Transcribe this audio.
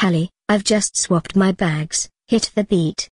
Hallie, I've just swapped my bags, hit the beat.